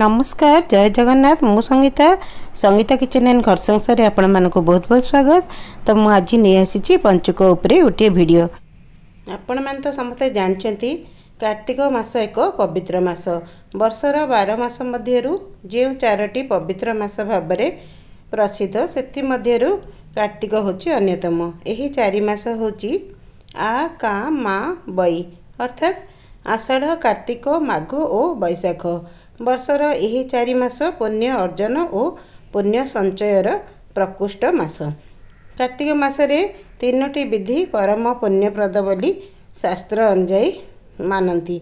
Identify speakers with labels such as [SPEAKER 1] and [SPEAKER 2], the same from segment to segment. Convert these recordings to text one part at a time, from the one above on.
[SPEAKER 1] ନମସ୍କାର ଜୟ ଜଗନ୍ନାଥ ମୁଁ Sangeeta Sangeeta kitchen and ଘର ସଂସାରରେ ଆପଣମାନଙ୍କୁ ବହୁତ ବହୁତ ସ୍ୱାଗତ ତ ମୁଁ ଆଜି ନେଇ ଆସିଛି ପଞ୍ଚୁକ ଉପରେ ଗୋଟିଏ ଭିଡ଼ିଓ ଆପଣମାନେ ତ ସମସ୍ତେ ଜାଣିଛନ୍ତି କାର୍ତ୍ତିକ ମାସ ଏକ ପବିତ୍ର ମାସ ବର୍ଷର ବାର ମାସ ମଧ୍ୟରୁ ଯେଉଁ ଚାରୋଟି ପବିତ୍ର ମାସ ଭାବରେ ପ୍ରସିଦ୍ଧ ସେଥିମଧ୍ୟରୁ କାର୍ତ୍ତିକ ହେଉଛି ଅନ୍ୟତମ ଏହି ଚାରି ମାସ ହେଉଛି ଆ କା ମା ବୈ ଅର୍ଥାତ୍ ଆଷାଢ଼ କାର୍ତ୍ତିକ ମାଘ ଓ ବୈଶାଖ ବର୍ଷର ଏହି ଚାରି ମାସ ପୁଣ୍ୟ ଅର୍ଜନ ଓ ପୁଣ୍ୟ ସଞ୍ଚୟର ପ୍ରକୃଷ୍ଟ ମାସ କାର୍ତ୍ତିକ ମାସରେ ତିନୋଟି ବିଧି ପରମ ପୁଣ୍ୟପ୍ରଦ ବୋଲି ଶାସ୍ତ୍ର ଅନୁଯାୟୀ ମାନନ୍ତି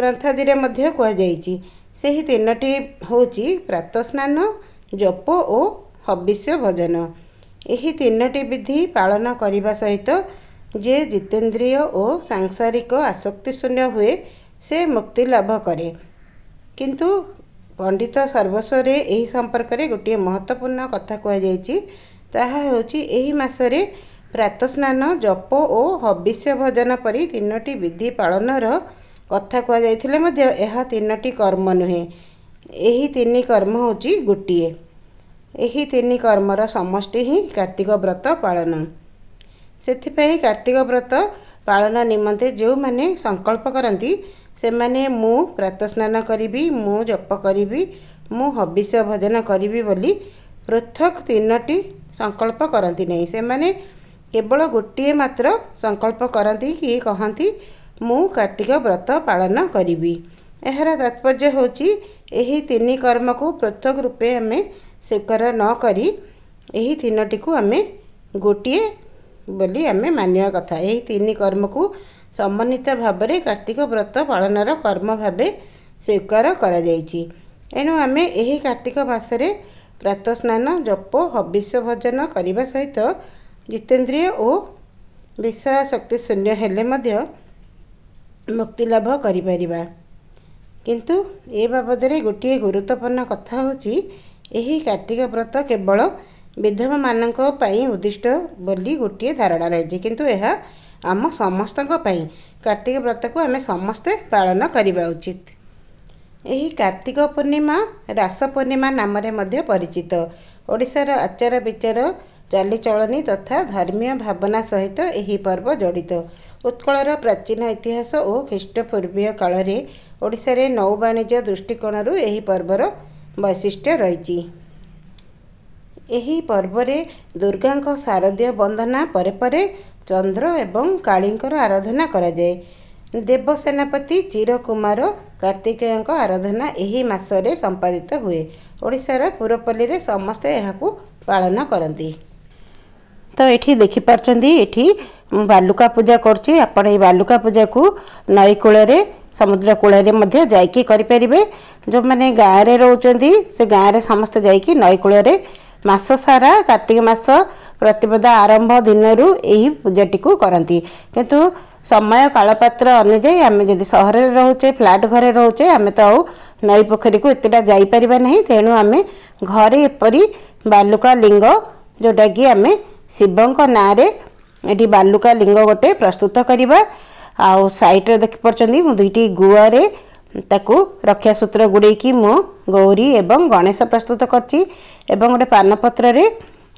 [SPEAKER 1] ଗ୍ରନ୍ଥାଦିରେ ମଧ୍ୟ କୁହାଯାଇଛି ସେହି ତିନୋଟି ହେଉଛି ପ୍ରାତସ୍ନାନ ଜପ ଓ ହବିଷ ଭଜନ ଏହି ତିନୋଟି ବିଧି ପାଳନ କରିବା ସହିତ ଯିଏ ଜିତେନ୍ଦ୍ରିୟ ଓ ସାଂସାରିକ ଆସକ୍ତିଶୂନ୍ୟ ହୁଏ ସେ ମୁକ୍ତି ଲାଭ କରେ କିନ୍ତୁ ପଣ୍ଡିତ ସର୍ବସ୍ୱରେ ଏହି ସମ୍ପର୍କରେ ଗୋଟିଏ ମହତ୍ତ୍ୱପୂର୍ଣ୍ଣ କଥା କୁହାଯାଇଛି ତାହା ହେଉଛି ଏହି ମାସରେ ପ୍ରାତସ୍ନାନ ଜପ ଓ ହବିଷ୍ୟ ଭଜନ ପରି ତିନୋଟି ବିଧି ପାଳନର କଥା କୁହାଯାଇଥିଲେ ମଧ୍ୟ ଏହା ତିନୋଟି କର୍ମ ନୁହେଁ ଏହି ତିନି କର୍ମ ହେଉଛି ଗୋଟିଏ ଏହି ତିନି କର୍ମର ସମଷ୍ଟି ହିଁ କାର୍ତ୍ତିକ ବ୍ରତ ପାଳନ ସେଥିପାଇଁ କାର୍ତ୍ତିକ ବ୍ରତ ପାଳନ ନିମନ୍ତେ ଯେଉଁମାନେ ସଂକଳ୍ପ କରନ୍ତି ସେମାନେ ମୁଁ ପ୍ରାତସ୍ନାନ କରିବି ମୁଁ ଜପ କରିବି ମୁଁ ହବିଷ ଭୋଜନ କରିବି ବୋଲି ପୃଥକ୍ ତିନୋଟି ସଂକଳ୍ପ କରନ୍ତି ନାହିଁ ସେମାନେ କେବଳ ଗୋଟିଏ ମାତ୍ର ସଂକଳ୍ପ କରନ୍ତି କି କହନ୍ତି ମୁଁ କାର୍ତ୍ତିକ ବ୍ରତ ପାଳନ କରିବି ଏହାର ତାତ୍ପର୍ଯ୍ୟ ହେଉଛି ଏହି ତିନି କର୍ମକୁ ପୃଥକ ରୂପେ ଆମେ ସ୍ୱୀକାର ନ କରି ଏହି ତିନୋଟିକୁ ଆମେ ଗୋଟିଏ ବୋଲି ଆମେ ମାନିବା କଥା ଏହି ତିନି କର୍ମକୁ ସମନ୍ୱିତ ଭାବରେ କାର୍ତ୍ତିକ ବ୍ରତ ପାଳନର କର୍ମ ଭାବେ ସ୍ୱୀକାର କରାଯାଇଛି ଏଣୁ ଆମେ ଏହି କାର୍ତ୍ତିକ ମାସରେ ପ୍ରାତସ୍ନାନ ଜପ ହବିଷ ଭଜନ କରିବା ସହିତ ଜିତେନ୍ଦ୍ରିୟ ଓ ବିଷୟ ଶକ୍ତି ଶୂନ୍ୟ ହେଲେ ମଧ୍ୟ ମୁକ୍ତିଲାଭ କରିପାରିବା କିନ୍ତୁ ଏ ବାବଦରେ ଗୋଟିଏ ଗୁରୁତ୍ୱପୂର୍ଣ୍ଣ କଥା ହେଉଛି ଏହି କାର୍ତ୍ତିକ ବ୍ରତ କେବଳ ବିଧବାମାନଙ୍କ ପାଇଁ ଉଦ୍ଦିଷ୍ଟ ବୋଲି ଗୋଟିଏ ଧାରଣା ରହିଛି କିନ୍ତୁ ଏହା ଆମ ସମସ୍ତଙ୍କ ପାଇଁ କାର୍ତ୍ତିକ ବ୍ରତକୁ ଆମେ ସମସ୍ତେ ପାଳନ କରିବା ଉଚିତ ଏହି କାର୍ତ୍ତିକ ପୂର୍ଣ୍ଣିମା ରାସ ପୂର୍ଣ୍ଣିମା ନାମରେ ମଧ୍ୟ ପରିଚିତ ଓଡ଼ିଶାର ଆଚାର ବିଚାର ଚାଲିଚଳନି ତଥା ଧର୍ମୀୟ ଭାବନା ସହିତ ଏହି ପର୍ବ ଜଡ଼ିତ ଉତ୍କଳର ପ୍ରାଚୀନ ଇତିହାସ ଓ ଖ୍ରୀଷ୍ଟପୂର୍ବୀୟ କାଳରେ ଓଡ଼ିଶାରେ ନୌ ବାଣିଜ୍ୟ ଦୃଷ୍ଟିକୋଣରୁ ଏହି ପର୍ବର ବୈଶିଷ୍ଟ୍ୟ ରହିଛି ଏହି ପର୍ବରେ ଦୁର୍ଗାଙ୍କ ଶାରଦୀୟ ବନ୍ଦନା ପରେ ପରେ ଚନ୍ଦ୍ର ଏବଂ କାଳୀଙ୍କର ଆରାଧନା କରାଯାଏ ଦେବସେନାପତି କୁମାର କାର୍ତ୍ତିକେୟଙ୍କ ଆରାଧନା ଏହି ମାସରେ ସମ୍ପାଦିତ ହୁଏ ଓଡ଼ିଶାର ପୁରପଲ୍ଲୀରେ ସମସ୍ତେ ଏହାକୁ ପାଳନ କରନ୍ତି ତ ଏଠି ଦେଖିପାରୁଛନ୍ତି ଏଠି ମୁଁ ବାଲୁକା ପୂଜା କରୁଛି ଆପଣ ଏଇ ବାଲୁକା ପୂଜାକୁ ନଈ କୂଳରେ ସମୁଦ୍ର କୂଳରେ ମଧ୍ୟ ଯାଇକି କରିପାରିବେ ଯେଉଁମାନେ ଗାଁରେ ରହୁଛନ୍ତି ସେ ଗାଁରେ ସମସ୍ତେ ଯାଇକି ନଈକୂଳରେ ମାସ ସାରା କାର୍ତ୍ତିକ ମାସ ପ୍ରତିପଦା ଆରମ୍ଭ ଦିନରୁ ଏହି ପୂଜାଟିକୁ କରନ୍ତି କିନ୍ତୁ ସମୟ କାଳପାତ୍ର ଅନୁଯାୟୀ ଆମେ ଯଦି ସହରରେ ରହୁଛେ ଫ୍ଲାଟ୍ ଘରେ ରହୁଛେ ଆମେ ତ ଆଉ ନଈ ପୋଖରୀକୁ ଏତେଟା ଯାଇପାରିବା ନାହିଁ ତେଣୁ ଆମେ ଘରେ ଏପରି ବାଲୁକା ଲିଙ୍ଗ ଯେଉଁଟାକି ଆମେ ଶିବଙ୍କ ନାଁରେ ଏଠି ବାଲୁକା ଲିଙ୍ଗ ଗୋଟେ ପ୍ରସ୍ତୁତ କରିବା ଆଉ ସାଇଟ୍ରେ ଦେଖିପାରୁଛନ୍ତି ମୁଁ ଦୁଇଟି ଗୁଆରେ ତାକୁ ରକ୍ଷା ସୂତ୍ର ଗୁଡ଼େଇକି ମୁଁ ଗୌରୀ ଏବଂ ଗଣେଶ ପ୍ରସ୍ତୁତ କରିଛି ଏବଂ ଗୋଟେ ପାନପତ୍ରରେ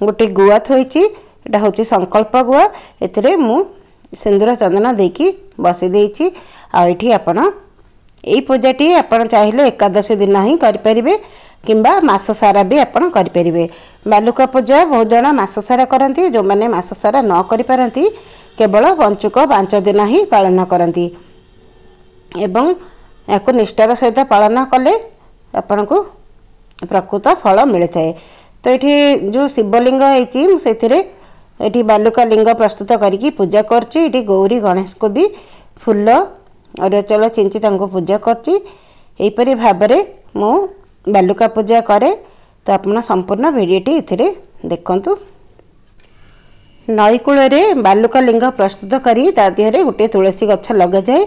[SPEAKER 1] ଗୋଟେ ଗୁଆ ଥୋଇଛି ଏଇଟା ହେଉଛି ସଂକଳ୍ପ ଗୁଆ ଏଥିରେ ମୁଁ ସିନ୍ଦୁର ଚନ୍ଦନ ଦେଇକି ବସିଦେଇଛି ଆଉ ଏଠି ଆପଣ ଏଇ ପୂଜାଟି ଆପଣ ଚାହିଁଲେ ଏକାଦଶୀ ଦିନ ହିଁ କରିପାରିବେ କିମ୍ବା ମାସ ସାରା ବି ଆପଣ କରିପାରିବେ ବାଲୁକ ପୂଜା ବହୁତ ଜଣ ମାସ ସାରା କରନ୍ତି ଯେଉଁମାନେ ମାସ ସାରା ନ କରିପାରନ୍ତି କେବଳ ବଞ୍ଚୁକ ପାଞ୍ଚ ଦିନ ହିଁ ପାଳନ କରନ୍ତି ଏବଂ ଏହାକୁ ନିଷ୍ଠାର ସହିତ ପାଳନ କଲେ ଆପଣଙ୍କୁ ପ୍ରକୃତ ଫଳ ମିଳିଥାଏ ତ ଏଠି ଯେଉଁ ଶିବଲିଙ୍ଗ ହେଇଛି ମୁଁ ସେଥିରେ ଏଠି ବାଲୁକା ଲିଙ୍ଗ ପ୍ରସ୍ତୁତ କରିକି ପୂଜା କରୁଛି ଏଠି ଗୌରୀ ଗଣେଶଙ୍କୁ ବି ଫୁଲ ଅରୁଚଳ ଛିଞ୍ଚି ତାଙ୍କୁ ପୂଜା କରୁଛି ଏହିପରି ଭାବରେ ମୁଁ ବାଲୁକା ପୂଜା କରେ ତ ଆପଣ ସମ୍ପୂର୍ଣ୍ଣ ଭିଡ଼ିଓଟି ଏଥିରେ ଦେଖନ୍ତୁ ନଈକୂଳରେ ବାଲୁକା ଲିଙ୍ଗ ପ୍ରସ୍ତୁତ କରି ତା ଦେହରେ ଗୋଟିଏ ତୁଳସୀ ଗଛ ଲଗାଯାଏ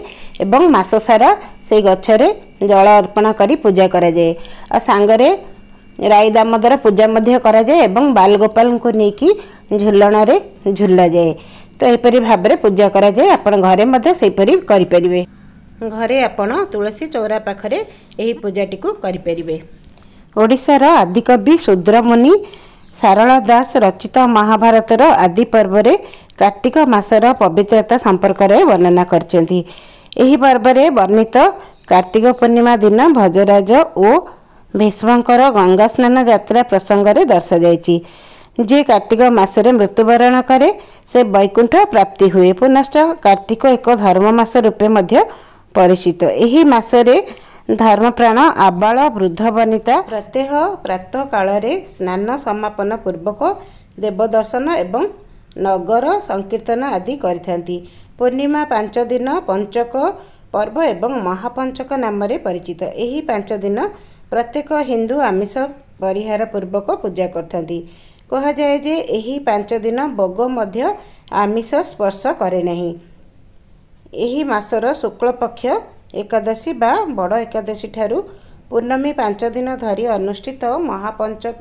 [SPEAKER 1] ଏବଂ ମାସ ସାରା ସେଇ ଗଛରେ ଜଳ ଅର୍ପଣ କରି ପୂଜା କରାଯାଏ ଆଉ ସାଙ୍ଗରେ ରାଇ ଦାମୋଦର ପୂଜା ମଧ୍ୟ କରାଯାଏ ଏବଂ ବାଲଗୋପାଳଙ୍କୁ ନେଇକି ଝୁଲଣରେ ଝୁଲାଯାଏ ତ ଏହିପରି ଭାବରେ ପୂଜା କରାଯାଏ ଆପଣ ଘରେ ମଧ୍ୟ ସେହିପରି କରିପାରିବେ ଘରେ ଆପଣ ତୁଳସୀ ଚଉରା ପାଖରେ ଏହି ପୂଜାଟିକୁ କରିପାରିବେ ଓଡ଼ିଶାର ଆଦିକବି ଶୁଦ୍ରମୁନି ସାରଳା ଦାସ ରଚିତ ମହାଭାରତର ଆଦି ପର୍ବରେ କାର୍ତ୍ତିକ ମାସର ପବିତ୍ରତା ସମ୍ପର୍କରେ ବର୍ଣ୍ଣନା କରିଛନ୍ତି ଏହି ପର୍ବରେ ବର୍ଣ୍ଣିତ କାର୍ତ୍ତିକ ପୂର୍ଣ୍ଣିମା ଦିନ ଭଜରାଜ ଓ ଭୀଷ୍ମଙ୍କର ଗଙ୍ଗା ସ୍ନାନ ଯାତ୍ରା ପ୍ରସଙ୍ଗରେ ଦର୍ଶାଯାଇଛି ଯିଏ କାର୍ତ୍ତିକ ମାସରେ ମୃତ୍ୟୁବରଣ କରେ ସେ ବୈକୁଣ୍ଠ ପ୍ରାପ୍ତି ହୁଏ ପୁନଶ୍ଚ କାର୍ତ୍ତିକ ଏକ ଧର୍ମ ମାସ ରୂପେ ମଧ୍ୟ ପରିଚିତ ଏହି ମାସରେ ଧର୍ମପ୍ରାଣ ଆବାଳ ବୃଦ୍ଧ ବନିତା ପ୍ରତ୍ୟହ ପ୍ରାତଃ କାଳରେ ସ୍ନାନ ସମାପନ ପୂର୍ବକ ଦେବଦର୍ଶନ ଏବଂ ନଗର ସଂକୀର୍ତ୍ତନ ଆଦି କରିଥାନ୍ତି ପୂର୍ଣ୍ଣିମା ପାଞ୍ଚ ଦିନ ପଞ୍ଚକ ପର୍ବ ଏବଂ ମହାପଞ୍ଚକ ନାମରେ ପରିଚିତ ଏହି ପାଞ୍ଚ ଦିନ ପ୍ରତ୍ୟେକ ହିନ୍ଦୁ ଆମିଷ ପରିହାର ପୂର୍ବକ ପୂଜା କରିଥାନ୍ତି କୁହାଯାଏ ଯେ ଏହି ପାଞ୍ଚ ଦିନ ବଗ ମଧ୍ୟ ଆମିଷ ସ୍ପର୍ଶ କରେ ନାହିଁ ଏହି ମାସର ଶୁକ୍ଳ ପକ୍ଷ ଏକାଦଶୀ ବା ବଡ଼ ଏକାଦଶୀ ଠାରୁ ପୂର୍ଣ୍ଣମୀ ପାଞ୍ଚ ଦିନ ଧରି ଅନୁଷ୍ଠିତ ମହାପଞ୍ଚକ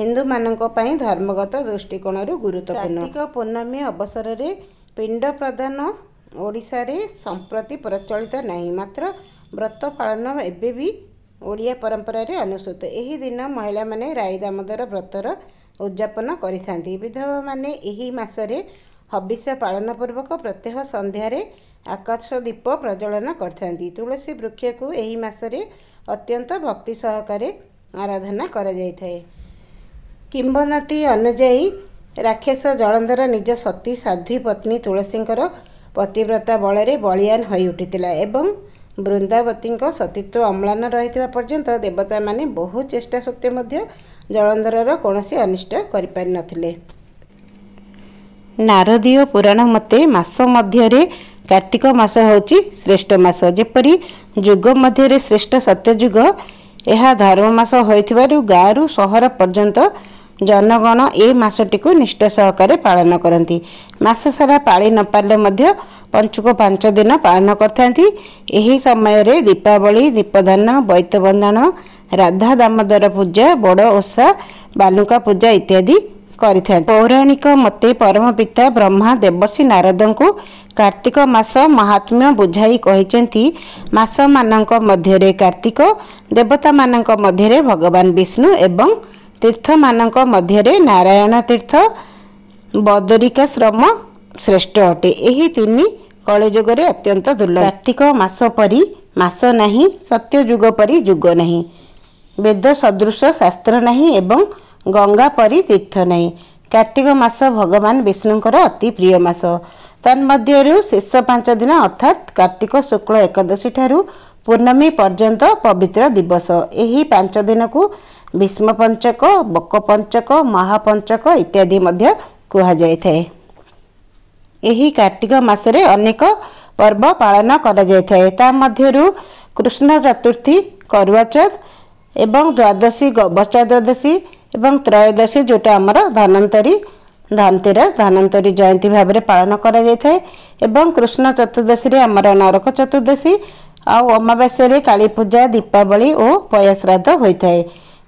[SPEAKER 1] ହିନ୍ଦୁମାନଙ୍କ ପାଇଁ ଧର୍ମଗତ ଦୃଷ୍ଟିକୋଣରୁ ଗୁରୁତ୍ୱପୂର୍ଣ୍ଣ ପୂର୍ଣ୍ଣମୀ ଅବସରରେ ପିଣ୍ଡ ପ୍ରଦାନ ଓଡ଼ିଶାରେ ସମ୍ପ୍ରତି ପ୍ରଚଳିତ ନାହିଁ ମାତ୍ର ବ୍ରତ ପାଳନ ଏବେ ବି ଓଡ଼ିଆ ପରମ୍ପରାରେ ଅନୁସୂତ ଏହି ଦିନ ମହିଳାମାନେ ରାଇ ଦାମୋଦର ବ୍ରତର ଉଦ୍ଯାପନ କରିଥାନ୍ତି ବିଧବାମାନେ ଏହି ମାସରେ ହବିଷ ପାଳନ ପୂର୍ବକ ପ୍ରତ୍ୟହ ସନ୍ଧ୍ୟାରେ ଆକାଶ ଦୀପ ପ୍ରଜ୍ୱଳନ କରିଥାନ୍ତି ତୁଳସୀ ବୃକ୍ଷକୁ ଏହି ମାସରେ ଅତ୍ୟନ୍ତ ଭକ୍ତି ସହକାରେ ଆରାଧନା କରାଯାଇଥାଏ କିମ୍ବଦନ୍ତୀ ଅନୁଯାୟୀ ରାକ୍ଷସ ଜଳନ୍ଧର ନିଜ ସତୀ ସାଧ୍ୱୀ ପତ୍ନୀ ତୁଳସୀଙ୍କର ପତିବ୍ରତା ବଳରେ ବଳିଆନ ହୋଇ ଉଠିଥିଲା ଏବଂ ବୃନ୍ଦାବତୀଙ୍କ ସତୀତ୍ୱ ଅମ୍ଳାନ ରହିଥିବା ପର୍ଯ୍ୟନ୍ତ ଦେବତାମାନେ ବହୁ ଚେଷ୍ଟା ସତ୍ତ୍ୱେ ମଧ୍ୟ ଜଳନ୍ଧରର କୌଣସି ଅନିଷ୍ଟ କରିପାରିନଥିଲେ ନାରଦୀୟ ପୁରାଣ ମତେ ମାସ ମଧ୍ୟରେ କାର୍ତ୍ତିକ ମାସ ହେଉଛି ଶ୍ରେଷ୍ଠ ମାସ ଯେପରି ଯୁଗ ମଧ୍ୟରେ ଶ୍ରେଷ୍ଠ ସତ୍ୟ ଯୁଗ ଏହା ଧର୍ମ ମାସ ହୋଇଥିବାରୁ ଗାଁରୁ ସହର ପର୍ଯ୍ୟନ୍ତ ଜନଗଣ ଏ ମାସଟିକୁ ନିଷ୍ଠା ସହକାରେ ପାଳନ କରନ୍ତି ମାସ ସାରା ପାଳି ନ ପାରିଲେ ମଧ୍ୟ ପଞ୍ଚୁକ ପାଞ୍ଚ ଦିନ ପାଳନ କରିଥାନ୍ତି ଏହି ସମୟରେ ଦୀପାବଳି ଦୀପଦାନ ବନ୍ଦାଣ ରାଧା ଦାମୋଦର ପୂଜା ବଡ଼ ଓଷା ବାଲୁକା ପୂଜା ଇତ୍ୟାଦି କରିଥାନ୍ତି ପୌରାଣିକ ମତେ ପରମ ପିତା ବ୍ରହ୍ମା ଦେବର୍ଷି ନାରଦଙ୍କୁ କାର୍ତ୍ତିକ ମାସ ମହାତ୍ମ୍ୟ ବୁଝାଇ କହିଛନ୍ତି ମାସମାନଙ୍କ ମଧ୍ୟରେ କାର୍ତ୍ତିକ ଦେବତାମାନଙ୍କ ମଧ୍ୟରେ ଭଗବାନ ବିଷ୍ଣୁ ଏବଂ ତୀର୍ଥମାନଙ୍କ ମଧ୍ୟରେ ନାରାୟଣ ତୀର୍ଥ ବଦରିକାଶ୍ରମ ଶ୍ରେଷ୍ଠ ଅଟେ ଏହି ତିନି କଳି ଯୁଗରେ ଅତ୍ୟନ୍ତ ଦୁର୍ଲଭ କାର୍ତ୍ତିକ ମାସ ପରି ମାସ ନାହିଁ ସତ୍ୟ ଯୁଗ ପରି ଯୁଗ ନାହିଁ ବେଦ ସଦୃଶ ଶାସ୍ତ୍ର ନାହିଁ ଏବଂ ଗଙ୍ଗା ପରି ତୀର୍ଥ ନାହିଁ କାର୍ତ୍ତିକ ମାସ ଭଗବାନ ବିଷ୍ଣୁଙ୍କର ଅତି ପ୍ରିୟ ମାସ ତନ୍ମଧ୍ୟରୁ ଶେଷ ପାଞ୍ଚ ଦିନ ଅର୍ଥାତ୍ କାର୍ତ୍ତିକ ଶୁକ୍ଳ ଏକାଦଶୀ ଠାରୁ ପୂର୍ଣ୍ଣମୀ ପର୍ଯ୍ୟନ୍ତ ପବିତ୍ର ଦିବସ ଏହି ପାଞ୍ଚ ଦିନକୁ ଭୀଷ୍ମ ଭୀଷ୍ମପଞ୍ଚକ ବକପଞ୍ଚକ ମହାପଞ୍ଚକ ଇତ୍ୟାଦି ମଧ୍ୟ କୁହାଯାଇଥାଏ ଏହି କାର୍ତ୍ତିକ ମାସରେ ଅନେକ ପର୍ବ ପାଳନ କରାଯାଇଥାଏ ତା ମଧ୍ୟରୁ କୃଷ୍ଣ ଚତୁର୍ଥୀ କରୁଆ ଚୌଥ ଏବଂ ଦ୍ୱାଦଶୀ ବଚାଦ୍ୱାଦଶୀ ଏବଂ ତ୍ରୟୋଦଶୀ ଯେଉଁଟା ଆମର ଧନନ୍ତରୀ ଧନତେରସ ଧନନ୍ତରୀ ଜୟନ୍ତୀ ଭାବରେ ପାଳନ କରାଯାଇଥାଏ ଏବଂ କୃଷ୍ଣ ଚତୁର୍ଦ୍ଦଶୀରେ ଆମର ନରକ ଚତୁର୍ଦ୍ଦଶୀ ଆଉ ଅମାବାସ୍ୟାରେ କାଳୀ ପୂଜା ଦୀପାବଳି ଓ ପୟାଶ୍ରାଦ୍ଧ ହୋଇଥାଏ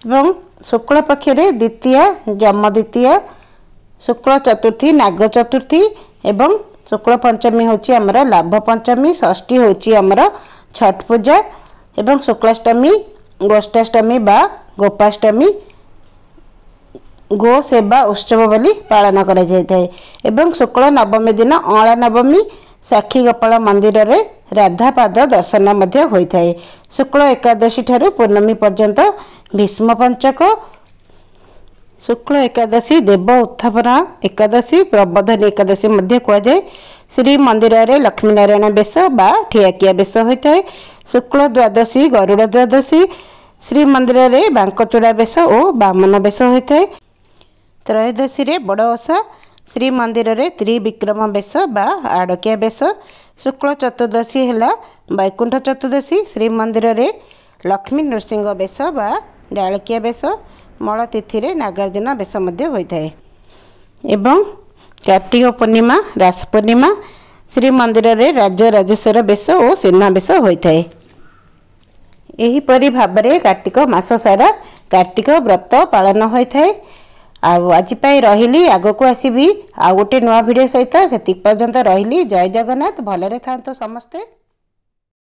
[SPEAKER 1] ଏବଂ ଶୁକ୍ଳ ପକ୍ଷରେ ଦ୍ୱିତୀୟା ଯମ ଦ୍ୱିତୀୟ ଶୁକ୍ଳ ଚତୁର୍ଥୀ ନାଗ ଚତୁର୍ଥୀ ଏବଂ ଶୁକ୍ଳ ପଞ୍ଚମୀ ହେଉଛି ଆମର ଲାଭ ପଞ୍ଚମୀ ଷଷ୍ଠୀ ହେଉଛି ଆମର ଛଠ ପୂଜା ଏବଂ ଶୁକ୍ଳାଷ୍ଟମୀ ଗୋଷ୍ଠାଷ୍ଟମୀ ବା ଗୋପାଷ୍ଟମୀ ଗୋ ସେବା ଉତ୍ସବ ବୋଲି ପାଳନ କରାଯାଇଥାଏ ଏବଂ ଶୁକ୍ଳ ନବମୀ ଦିନ ଅଁଳା ନବମୀ ସାକ୍ଷୀ ଗୋପାଳ ମନ୍ଦିରରେ ରାଧାପାଦ ଦର୍ଶନ ମଧ୍ୟ ହୋଇଥାଏ ଶୁକ୍ଳ ଏକାଦଶୀ ଠାରୁ ପୂର୍ଣ୍ଣମୀ ପର୍ଯ୍ୟନ୍ତ ଭୀଷ୍ମ ପଞ୍ଚକ ଶୁକ୍ଳ ଏକାଦଶୀ ଦେବ ଉତ୍ଥାପନା ଏକାଦଶୀ ପ୍ରବୋଧନୀ ଏକାଦଶୀ ମଧ୍ୟ କୁହାଯାଏ ଶ୍ରୀମନ୍ଦିରରେ ନାରାୟଣ ବେଶ ବା ଠିଆକିଆ ବେଶ ହୋଇଥାଏ ଶୁକ୍ଳ ଦ୍ୱାଦଶୀ ଗରୁଡ଼ ଦ୍ୱାଦଶୀ ଶ୍ରୀମନ୍ଦିରରେ ବାଙ୍କଚୂଡ଼ା ବେଶ ଓ ବାମନ ବେଶ ହୋଇଥାଏ ତ୍ରୟୋଦଶୀରେ ବଡ଼ ଓଷା ଶ୍ରୀମନ୍ଦିରରେ ତ୍ରିବିକ୍ରମ ବେଶ ବା ଆଡ଼କିଆ ବେଶ ଶୁକ୍ଳ ଚତୁର୍ଦ୍ଦଶୀ ହେଲା ବୈକୁଣ୍ଠ ଚତୁର୍ଦ୍ଦଶୀ ଶ୍ରୀମନ୍ଦିରରେ ଲକ୍ଷ୍ମୀ ନୃସିଂହ ବେଶ ବା ଡାଳକିଆ ବେଶ ମଳତିଥିରେ ନାଗାର୍ଜୁନ ବେଶ ମଧ୍ୟ ହୋଇଥାଏ ଏବଂ କାର୍ତ୍ତିକ ପୂର୍ଣ୍ଣିମା ରାସ ପୂର୍ଣ୍ଣିମା ଶ୍ରୀମନ୍ଦିରରେ ରାଜରାଜେଶ୍ୱର ବେଶ ଓ ବେଶ ହୋଇଥାଏ ଏହିପରି ଭାବରେ କାର୍ତ୍ତିକ ମାସ ସାରା କାର୍ତ୍ତିକ ବ୍ରତ ପାଳନ ହୋଇଥାଏ ଆଉ ଆଜି ପାଇଁ ରହିଲି ଆଗକୁ ଆସିବି ଆଉ ଗୋଟେ ନୂଆ ଭିଡ଼ିଓ ସହିତ ସେତିକି ପର୍ଯ୍ୟନ୍ତ ରହିଲି ଜୟ ଜଗନ୍ନାଥ ଭଲରେ ଥାନ୍ତୁ ସମସ୍ତେ